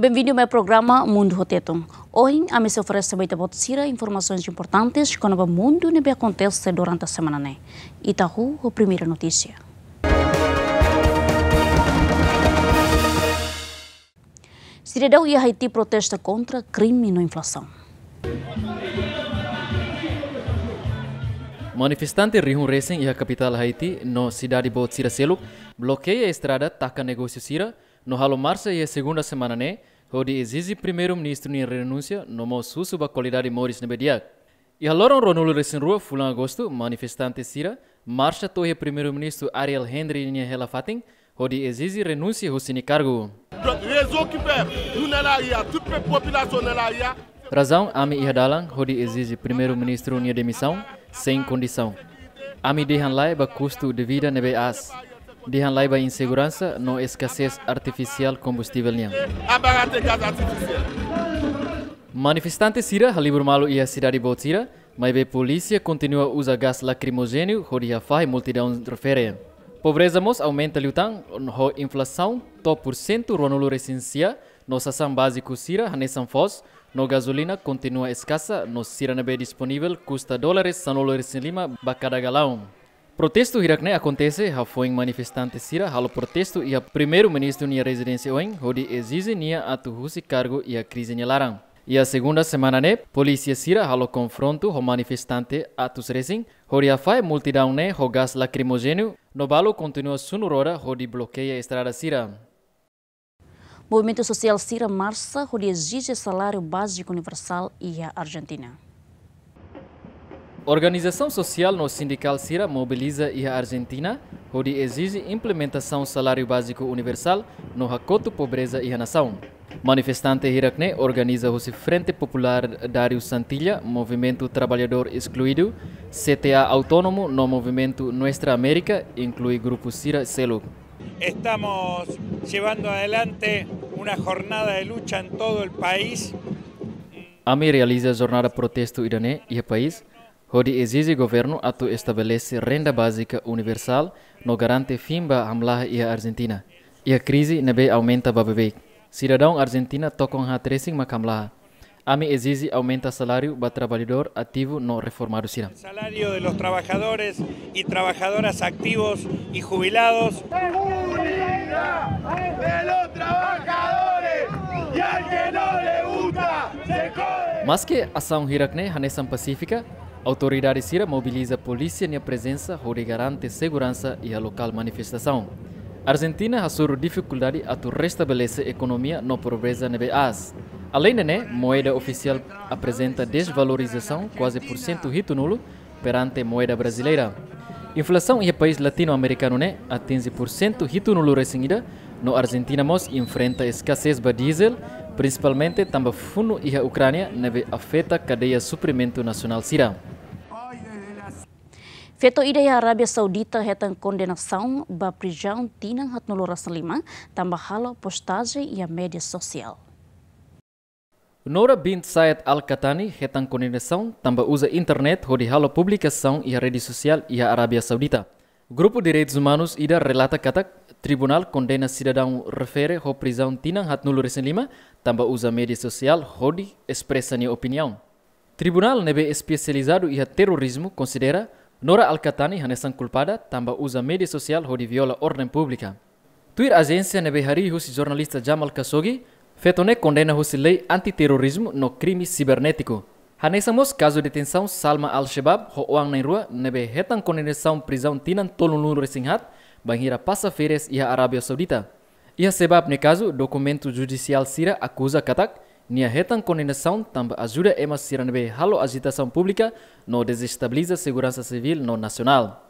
Bem-vindo ao meu programa Mundo Rotetum. Hoje, a missa oferece a você informações importantes que o mundo não acontece durante a semana. Né? Itaú, a primeira notícia. Cidadão e Haiti protesta contra crime na inflação. Manifestante Rihun Racing e a capital Haiti, na cidade de Botsira Selo, bloqueia a estrada, taca negócio Sira, no halo marsa e segunda semana né, hodi exige primeiro-ministro em renúncia no mo susuba qualidade moris nebediak. E haloron ronulu resin rua fulano agosto, manifestante sira, marcha toia primeiro-ministro Ariel Henry em fating, hodi exige renúncia hosini cargo. que população Razão, ami ihadalang, hodi exige primeiro-ministro em demissão, sem condição. Ami dehan lai ba custo de vida nebe as. Dihan Laiba em segurança, não escassez artificial combustível nenhum. Manifestantes sira halibur malu ia cidade Botira, mas a polícia continua a usar gás lacrimogêneo, rodia faz multidão refere. Pobreza mos aumenta liutang, ho inflação, top por cento ronulu recensia, nossa ação básico sira hanesan fós no gasolina continua escassa, no sira disponível, custa dólares, em lima, bacada galão. Protesto Irakne acontece, ha foi manifestante sira, halo protesto e a primeiro-ministro nia residência oen, hodi exige nia atu husi cargo e a crise nia larang. E a segunda semana né, polícia sira halo confronto ho manifestante atus resin, hodi a fai multidão né, ho gás lacrimogênio, no balo continua sunurora, hodi bloqueia a estrada sira. Movimento Social Sira Marça, onde exige salário básico universal e a Argentina. Organização social no sindical CIRA mobiliza a Argentina, onde exige implementação salário básico universal no racoto pobreza e a nação. Manifestante Hirakne organiza o Frente Popular Dário Santilla, Movimento Trabalhador Excluído, CTA Autônomo no Movimento Nuestra América, inclui Grupo CIRA CELU. Estamos levando adelante uma jornada de luta em todo o país. AMI realiza jornada protesto irané e país Hodi exige a tu estabelece renda básica universal no garante fimba amla y Argentina. Ia crise nebe aumenta babebek. Cidadão Argentina tocam ha tresing makamlah. AMI exige aumenta salario para trabalhador activo no reformado Sira. Salario de los trabajadores y trabajadoras activos y jubilados. de los trabajadores y al que no le gusta se Mas que ação hirakne hanesan pacífica, Autoridade Cira mobiliza a polícia na presença, onde garante segurança e a local manifestação. A Argentina assura dificuldade a restabelecer a economia na pobreza na BAS. Além de né, moeda oficial apresenta desvalorização quase por cento rito nulo perante a moeda brasileira. Inflação em país latino-americano né, a 15% rito nulo recebida, no Argentina mos enfrenta escassez de diesel principalmente tamba funu iha e Ukrania Ucrânia neve afeta kadeia suprimento nasional sirão. Feto ida ya Arabia Saudita hetan kondenasaun ba prijaun tinang hat Nolora Selima tambah halo postaje iha ya media sosial. Nora bint Said Al-Katani hetan kondenasaun tambah uza internet hodi halo publikasaun iha ya redi sosial iha ya Arabia Saudita. Grupo de Direitos Humanos ida relata katak Tribunal condena cidadão refere ao prisão Tinang Hatnulu recém Lima, também usa mídia social Rodi expressa sua opinião. Tribunal nebe especializado em terrorismo considera Nora Alcatani hanesan culpada, também usa mídia social Rodi viola ordem pública. Tuir agência nebe hari husi jornalista Jamal Khashoggi, Fetone condena husi lei antiterrorismo no crime cibernético. Hanesamos caso de detenção Salma Al-Shabaab, Hoang Nairua, nebe hetan condenação prisão Tinan Tolunulu recém-hat, banhira passafeiras ia Arábia Saudita. Ia sebab caso, documento judicial sira acusa katak, nia retang condenação também ajuda ema sira nebe halo agitação pública no desestabiliza segurança civil no nacional.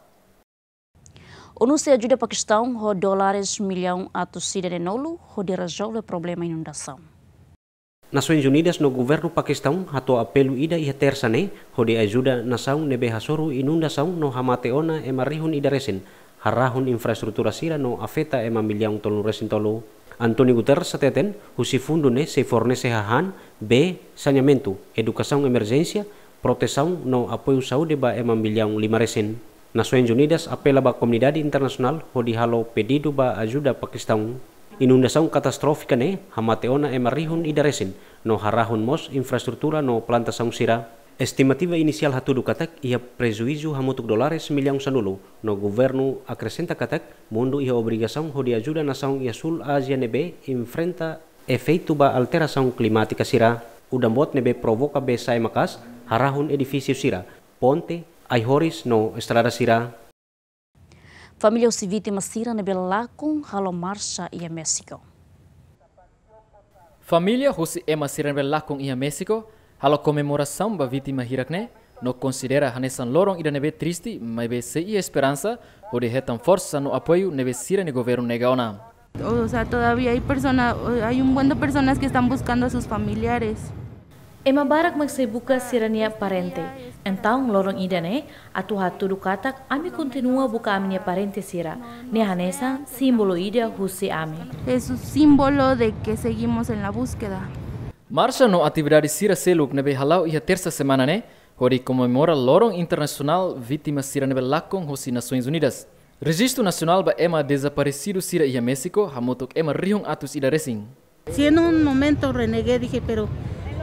O se ajuda Paquistão com dólares milhão a torcida de Nolo, de resolver o problema inundação. Nações Unidas no governo Paquistão ato apelo ida ia terça ne, ho de ajuda nação nebe hasoro inundação no hamateona emarihun idaresen, harahun infrastruktur sira no afeta ema miliang tolu resin tolu Antoni Guterres husi fundune se se hahan b sanyamentu edukasong emergensia protesaun no apoio de ba ema miliang lima resin. Nasuen Junidas apela ba komunidad internasional hodi halo pedidu ba ajuda Pakistão. Inundação katastrofikane hamateona ema rihun idaresin no harahun mos infrastruktura no plantação sira. Estimativa inicial hatudu katak ia prejuízo hamutuk dólares milhão sanulu. No governo acrescenta katak, mundo ia obrigação de ajuda nação ia sul Ásia nebe enfrenta efeito ba alteração climática sira. Udambot nebe provoca be sai makas harahun edifício sira. Ponte, aihores no estrada sira. Família se vítima sira nebe lacum halo marcha ia México. Família rusi ema sira nebe lacum ia México. conmemoración de la víctima hirakne, no considera hanesan loron y nebe triste, pero que se y esperanza, o de fuerza no apoyo nebe sira ni gobierno negaona. O sea, todavía hay personas, hay un buen de personas que están buscando a sus familiares. Ema barak magsebuka sirania parente. Então, lorong idane, atu hatu dukatak, ami kontinua buka aminia parente sira. Ne hanesan, símbolo ida husi ami. Es un símbolo de que seguimos en la búsqueda. Marcha no Atividade Sira Seluk nebe halau ia terça semana né, hori comemora Lorong Internacional Vítima Sira nebe Lakong hosi Nações Unidas. Registro Nacional ba ema desaparecido Sira ia México, hamotok ema rihong atus ida resing. Si en un momento renegué, dije, pero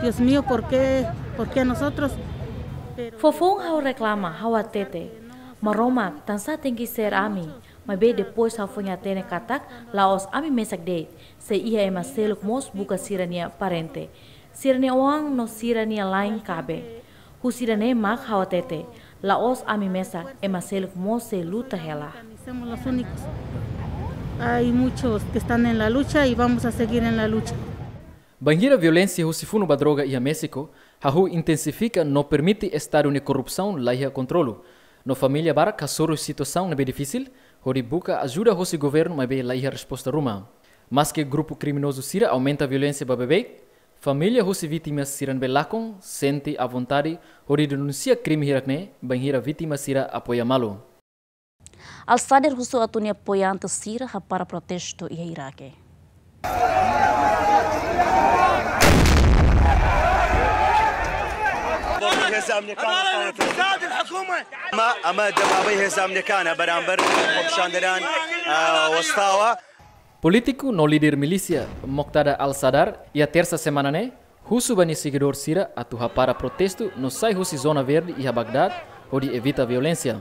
Dios mío, ¿por qué, por qué a nosotros? Pero... Fofón hau reclama, hau atete. Maroma, tansa tem que ser a mim. mas bem depois a fonha tene katak laos ami mesak de se ia ema seluk mos buka sirania parente. Sirania oang no sirania lain kabe. Hu sirane mak hawatete laos ami mesak ema seluk mos se luta hela. Hay muchos que están en la lucha y vamos a seguir en la lucha. Banheira violência Rusifuno Badroga droga a México, Rahu intensifica no permite estar une corrupção la ia controlo. No familia bar, casoro situação não é difícil, Horibuka ajuda o seu governo a ver a resposta ruma. Mas que grupo criminoso Sira aumenta a violência para bebê, família russa vítimas Siran Belakon sente a vontade de denuncia crime Hirakne, bem Hira vítima Sira apoia malo. Al saber russo atune apoiante Sira para protesto e Iraque. Essa a minha ئەمە ئەمە دەبابەی هێزامنەکانە Político no líder milícia Moctada al-Sadar e a terça semana né, Russo bani seguidor Sira aturra para protesto no sai Russi Zona Verde e a Bagdad, onde evita a violência.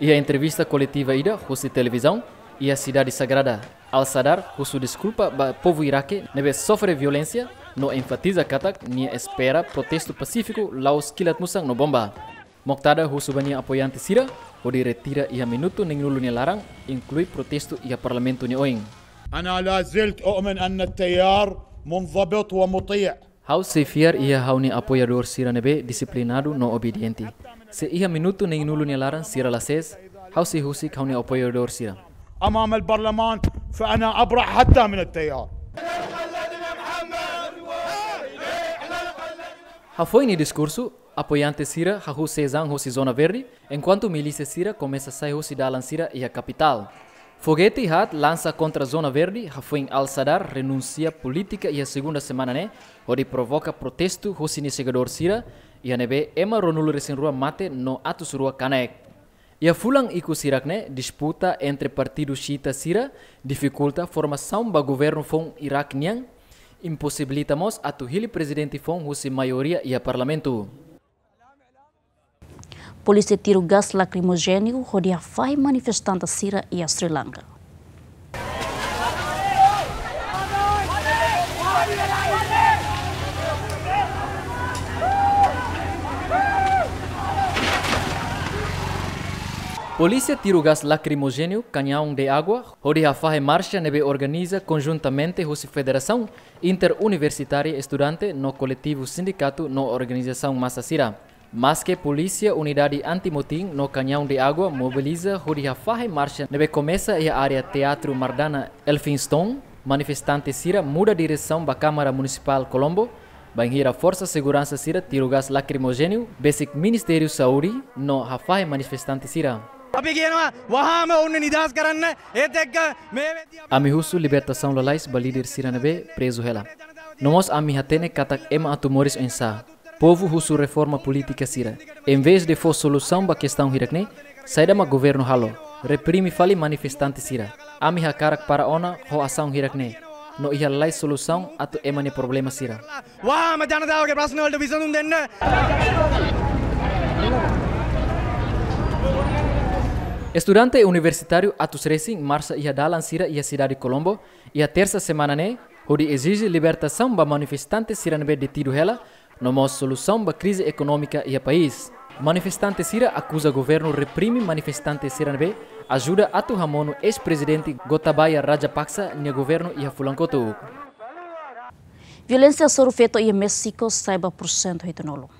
E a entrevista coletiva ida Russi televisão e a cidade sagrada al-Sadar, Russo desculpa ba povo iraque neve sofre violência, no enfatiza katak ni espera protesto pacífico laos kilat musang no bomba. Moctada husubania yang sira, pode retira ia minutu ning nulunia larang, inklui protestu ia parlamentu ni oing. أنا لا زلت أؤمن أن التيار منضبط ومطيع. Haus sefiar ia hauni apoiador sira nebe disiplinadu no obedienti. Se ia minutu ning nulunia larang sira ses, hau se husik hauni apoiador sira. fa ana abra hatta min من tayar. Hafoi ni diskursu, apoiante Sira Rahu Cezan Rossi Zona Verde, enquanto milícia Sira começa a sair Rossi Sira e a capital. Foguete Hat lança contra a Zona Verde, em Al-Sadar renuncia política e a segunda semana né, onde provoca protesto Rossi Segador Sira e a nebe Emma Ronulo Rua mate no atos rua Canaek. E a Fulan e Kusirakne disputa entre partido Shita Sira dificulta a formação do governo Fon Iraquian, impossibilitamos a Tuhili presidente Fon Husi maioria e a parlamento polícia tirou gás lacrimogênio rodeia vai manifestando a Síria e a Sri Lanka. Polícia tirou gás lacrimogênio, canhão de água, rodeia faz marcha neve organiza conjuntamente com a Federação Interuniversitária Estudante no coletivo sindicato no organização massa Massacira. Mas que polícia unidade anti-motim no Canhão de Água mobiliza Rudia Farre Marcha deve começa a área Teatro Mardana Elfinston, manifestante Sira muda direção da Câmara Municipal Colombo, banheira Força Segurança Sira tiro gás lacrimogênio, basic Ministério Saúde, no Rafahe manifestante Sira. අපි කියනවා වහාම ඔන්න නිදහස් කරන්න ඒත් එක්ක මේ අමිහුසු ලිබර්tação lalais balíder siranebe preso hela. Nomos ami katak ema atu moris ensa povo russo reforma política sira. Em vez de for solução para a questão irakne, saída ma governo halo. Reprime fale manifestante sira. Ami hakarak para ona ho ação irakne. No ia lai solução ato emane problema sira. ma Estudante universitário Atus Racing marcha ia da sira, ia cidade de Colombo e a terça semana ne, onde exige libertação para manifestantes serem detidos hela há solução para a crise econômica e a país. Manifestante Sira acusa o governo reprime manifestante Siranbe, ajuda a Tuhamono ex-presidente Gotabaya Rajapaksa no governo e a Fulankoto. Violência feto e México saiba por cento retinolo.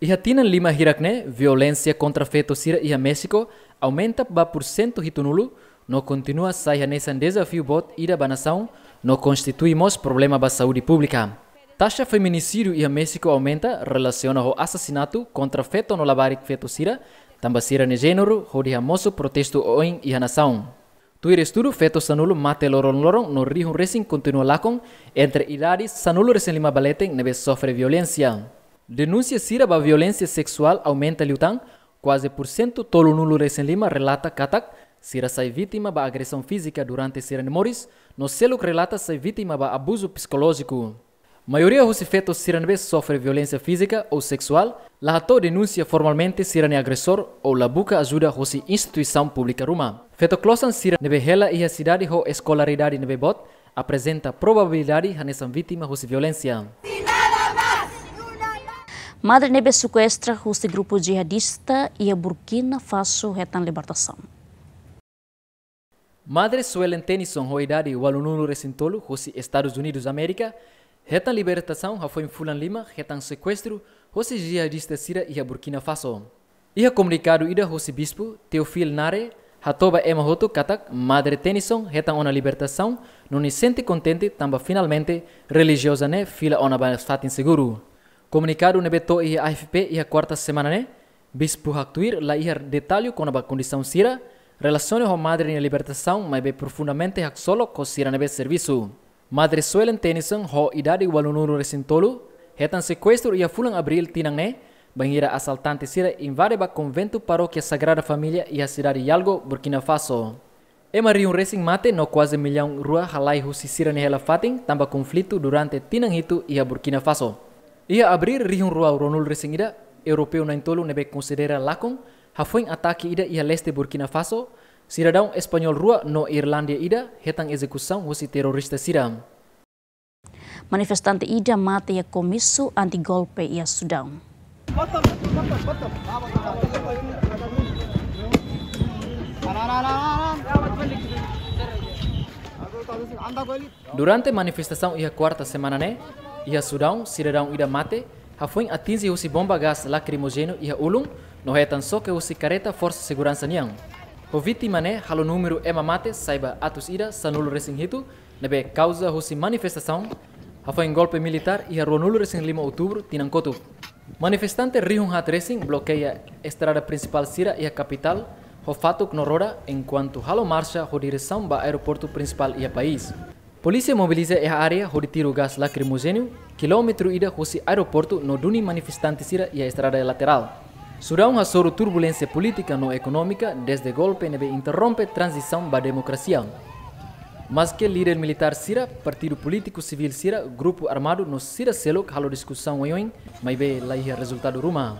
E a Tina Lima Hirakne, violência contra feto Sira e a México aumenta para por cento ritunulo, não continua sair nesse desafio bot ira da banação, não constituímos problema para a saúde pública. Taxa feminicídio e a México aumenta relaciona o assassinato contra feto no labarik também tambacira no gênero, o de famoso protesto oin e a nação. Tuir estudo feto sanulo mate loron loron no rio recém continua lacon entre idades sanulo recém lima baleten neve sofre violência. Denúncia cira ba violência sexual aumenta liutan, quase por cento tolo nulo recém lima relata katak, Sira sai vítima ba agressão física durante Sira Moris, no selo relata sai vítima ba abuso psicológico. Maioria dos efeitos siranabeses sofre violência física ou sexual. Lahato denuncia formalmente sirane agressor ou labuca ajuda hosi instituição pública rumã. Feto closan siranebe hela e a cidade ho escolaridade nebe bot apresenta probabilidade hanesan vítima hosi violência. Madre nebe sequestra hosi grupo jihadista e a Burkina Faso retan libertação. Madre Suelen Tennyson, roidade o aluno recintolo, hosi Estados Unidos América, Retan libertação já foi em Fulan Lima, retan sequestro, hoje já distacida e a Burkina Faso. E a comunicado ida hoje bispo, Teofil Nare, Hatoba Emma Hoto Katak, Madre Tennyson, retan ona libertação, não se sente contente, tamba finalmente, religiosa né, fila ona basfatin seguro. Comunicado nebeto e AFP e a quarta semana né, bispo actuir la ia detalhe com a condição sira, relacione com madre na libertação, mas be profundamente solo com sira nebe serviço. Madresuelan tenison ho idade walunuru resintolu, retan sequestro ia fulang abril tinangé, banheira assaltante sira invade ba convento paróquia Sagrada Família e a cidade Yalgo, Burkina Faso. Ema riun racing mate no quase milhão rua halai husi sira nehela fatin tamba conflito durante tinang hitu ia Burkina Faso. Ia abrir riun rua ronul racing ida, europeu na intolu nebe considera lakon, hafoin ataque ida ia leste Burkina Faso, Cidadão Espanhol Rua no Irlândia Ida, retang execução husi terrorista Siram. Manifestante Ida mata ia comissu anti-golpe ia Sudão. Durante manifestação ia quarta semana né, ia Sudão, cidadão Ida mate, hafun atinge husi bomba gás lacrimogêneo ia ulung, no retan só que husi careta força segurança niang. O vítima né, halo número é mamate, saiba atos ira, sanulo resinghito, nebe causa hosi manifestação, hafo em golpe militar e haro nulo resin lima outubro, tinancotu. Manifestante rihun hat resin bloqueia estrada principal sira e a capital, Rofato norora, enquanto halo marcha ho direção ba aeroporto principal e a país. Polícia mobiliza a área ho tiro gás lacrimogênio, quilômetro ida hosi aeroporto no duni manifestante sira e a estrada lateral. Sudão hasoru turbulência política não econômica desde golpe neve interrompe transição ba democracia. Mas que líder militar Sira, partido político civil Sira, grupo armado no Sira Selok halo discussão oyoin, mas be o resultado ruma.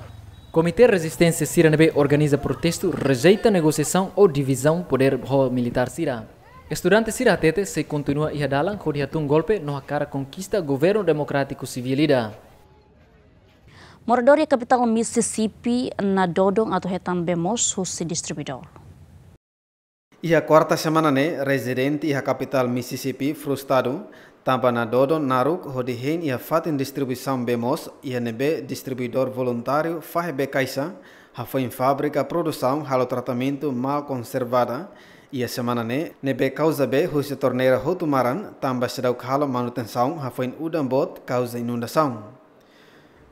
Comitê Resistência Sira organiza protesto, rejeita negociação ou divisão poder ho militar Sira. Estudante Sira Tete se continua ihadalan hodihatung golpe no cara conquista governo democrático civil ida. Morador ya capital Mississippi na dodong atau hetan bemos husi distribuidor. Ia quarta semana ne residente ia capital Mississippi frustrado tamba na dodon naruk hodi hen ia fatin distribuição bemos ia nebe distribuidor voluntário fahebe kaisa ha foi fábrica produção halo tratamento mal conservada ia semana ne nebe causa be husi torneira rotumaran tamba sedau halo manutenção ha foi em udambot causa inundação.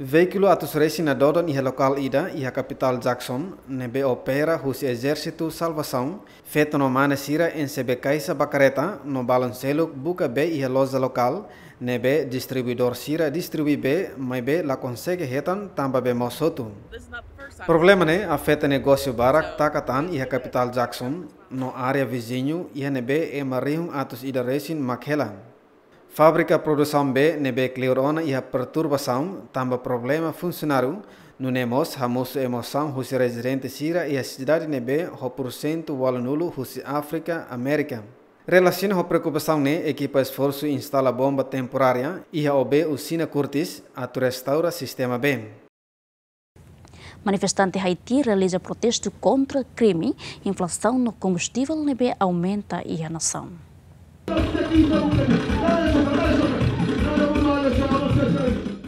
Veículo atus resi na dodon iha lokal ida iha kapital Jackson nebe opera husi ejersitu salvação feto no sira en sebe kaisa bakareta no balon seluk buka be iha loza local nebe distribuidor sira distribui be mai be la konsege hetan tamba be mosotu. Problema ne afeta negosio barak takatan iha kapital Jackson no area vizinyu iha nebe e marihung atus ida resin makhelan. Fábrica produção B nebe cleurona e a perturbação, tamba problema funcionário, no nemos hamus emoção husi residente sira e a cidade nebe ho porcento walo nulo husi África, América. Relaciona a preocupação ne né? equipa esforço instala bomba temporária e a OB usina Curtis a restaura sistema B. Manifestante Haiti realiza protesto contra crime, inflação no combustível nebe aumenta e a nação.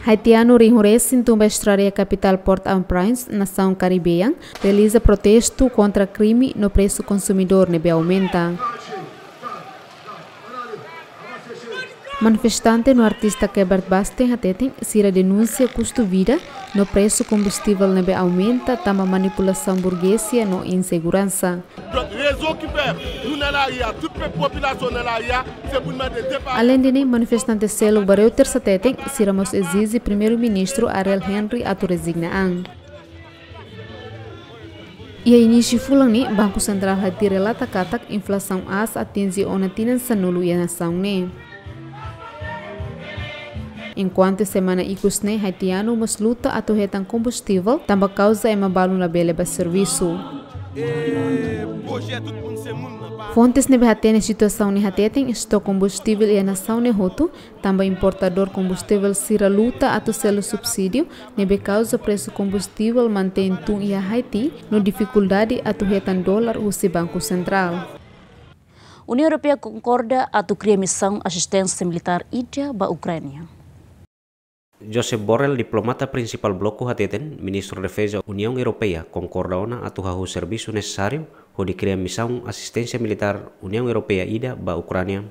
Haitiano Rinjures em Tumbastraria, capital Port-au-Prince, nação caribenha, realiza protesto contra crime no preço consumidor nebe aumenta. Manifestante no artista Kebert Basten hateting sira denúncia custo vida no preço combustível nebe aumenta tama manipulação burguesia no insegurança. Além de nem manifestante selo bareu terça tetem sira mos exige primeiro-ministro Ariel Henry atu resignaan. Ia e início fulang ni Banku Sentral hadir relata katak inflasang as atinzi ona sanulu ia e nação Enquanto semana e cusne haitiano mas luta a torretan combustível, tamba causa é mabalu na bele ba serviço. Fontes ne behatene situação ne hateten isto combustível e a nação ne roto, tamba importador combustível sira luta a to selo subsídio, ne be causa preço combustível mantém tu e a Haiti no dificuldade a torretan dólar usi Banco Central. União Europeia concorda a tu criar missão assistência militar Ídia para a Ucrânia. Joseph Borrell, diplomata principal bloco hateten, ministro de Defesa Unión Europea, ona atu hau servisu necessário ho de misaun missão assistência militar Unión Europea ida ba Ukrania.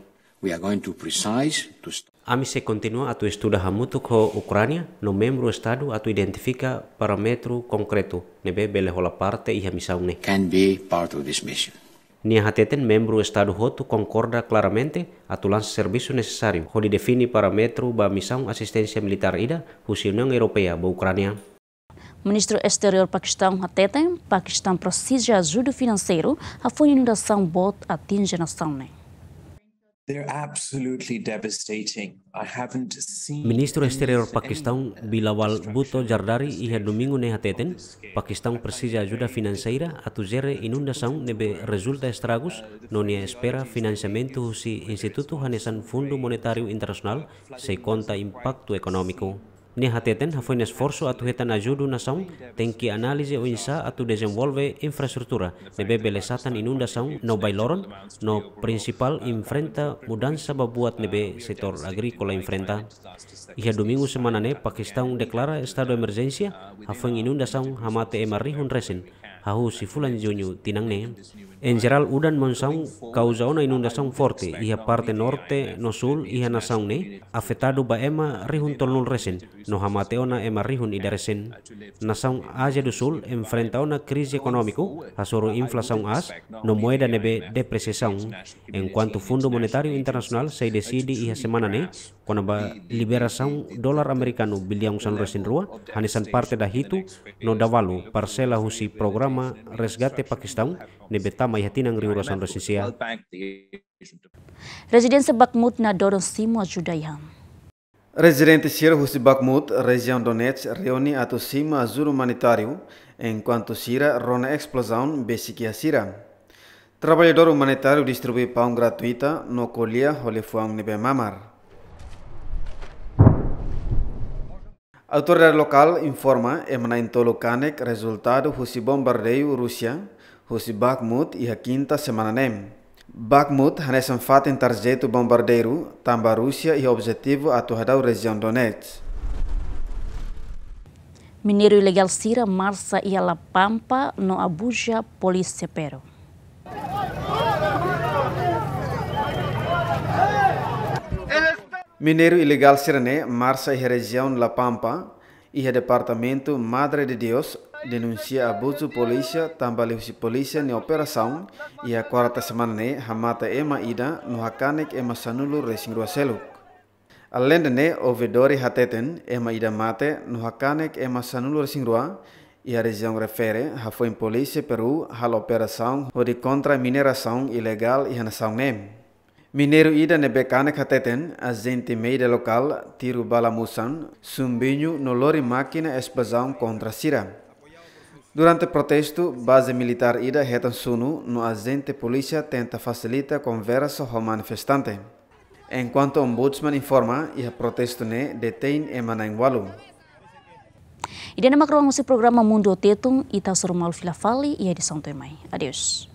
We are going to precise to Ami se continua atu estuda hamutuk ho Ukrania, no membro estado atu identifica parametru concreto nebe bele hola parte iha missão ne. Can be part of this mission. Niahateten, membro do Estado Roto, concorda claramente a lança serviço necessário, onde define parâmetro da missão assistência militar ida, União Europeia, a Ucrânia. Ministro Exterior Paquistão Hateten, Paquistão precisa de ajuda financeira, a fundação bot atinge a nação. Né? Ministro Exterior Pakistan uh, Bilawal Bhutto Jardari ia domingo ne hateten, Paquistão precisa ajuda financeira jere inunda saung uh, nebe resulta estragos non ia espera financiamento si Instituto Hanesan Fundo monetario Internacional se conta impacto econômico ni hateten ha foi esforso atu heta na ajuda nação tem que o insa atu desenvolve infrastruktura de bebe lesatan inunda no bailoron no principal infrenta mudansa babuat nebe sektor agrikola infrenta. ia domingo semana ne Pakistan deklara estado de emergência ha inunda inundação ha mate emarrihun resen hahu si fulan jonyu tinangne en general udan monsaun causa una inundación forte iha parte norte no sul y nasaune afetado ba ema rihun tolnul resen no ona ema rihun idaresen nasaun aja do sul enfrenta una crisis económico asoro inflación as no moeda nebe depreciación e en cuanto fundo monetario internacional se decide iha semana ne ba liberação dolar amerikanu biliang San rua Hanisan parte da itu, no dawalu parsela husi programa Resgate Pakistan yatinang riu rasan resin Sia. Residen Bakhmut na Doron Simo Judaiam. Residente Sierra Husi Bakhmut, Region Donetsk, reuni atau Tossima Azul en enquanto Sira rona explosão Besikia Sira. Trabalhador humanitário distribui pão gratuita no colia Holefuam Nebe Mamar. Autoridade local informa Emanainto Lukanek resultado husi bombardeio Rusia, husi Bakhmut e a quinta semana nem. Bakhmut hanes um fato tarjeto bombardeiro, tamba Rusia e objetivo atuadao região Donetsk. Mineiro ilegal Sira marsa e a La Pampa no Abuja, polícia pero. Mineiro ilegal sirene marsa em região La Pampa e departamento Madre de Deus denuncia abuso polícia, tambaleus polícia na operação e a quarta semana ne hamata ema ida no hakanek ema sanulu resingro seluk. Além de ne Ovedori hateten ema ida mate no hakanek ema sanulu resingro e a região refere a foi polícia Peru hal operação ou de contra mineração ilegal e renação nem. Mineiro ida nebekane kateten, a gente meida local, tiro balamusan, sumbinho no lori máquina explosão contra Sira. Durante o protesto, base militar ida retan sunu, no agente polícia tenta facilitar conversa com manifestante. Enquanto o ombudsman informa, e a protesto ne detém Emanangualu. Ida namakruang programa Mundo Tetung, ita surmal filafali, ia de Santo Adeus.